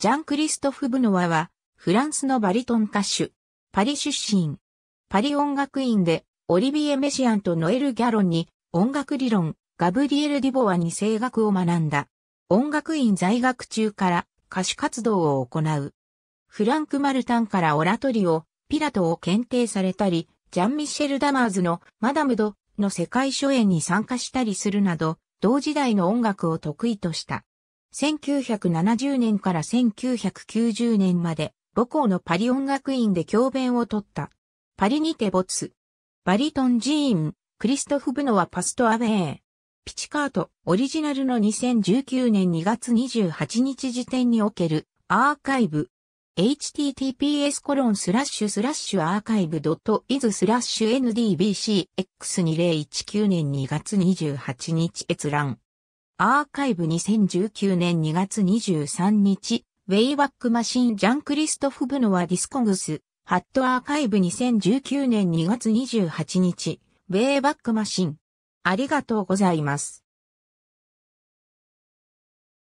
ジャン・クリストフ・ブノワは、フランスのバリトン歌手、パリ出身、パリ音楽院で、オリビエ・メシアンとノエル・ギャロンに、音楽理論、ガブリエル・ディボワに声楽を学んだ。音楽院在学中から歌手活動を行う。フランク・マルタンからオラトリオ、ピラトを検定されたり、ジャン・ミシェル・ダマーズのマダムドの世界初演に参加したりするなど、同時代の音楽を得意とした。1970年から1990年まで母校のパリ音楽院で教鞭を取った。パリにて没。バリトンジーン、クリストフ・ブノはパストアウェー。ピチカート、オリジナルの2019年2月28日時点におけるアーカイブ。https コロンスラッシュスラッシュアーカイブドットイズスラッシュ ndbcx2019 年2月28日閲覧。アーカイブ2019年2月23日、ウェイバックマシンジャンクリストフ・ブノワ・ディスコグス、ハットアーカイブ2019年2月28日、ウェイバックマシン。ありがとうございます。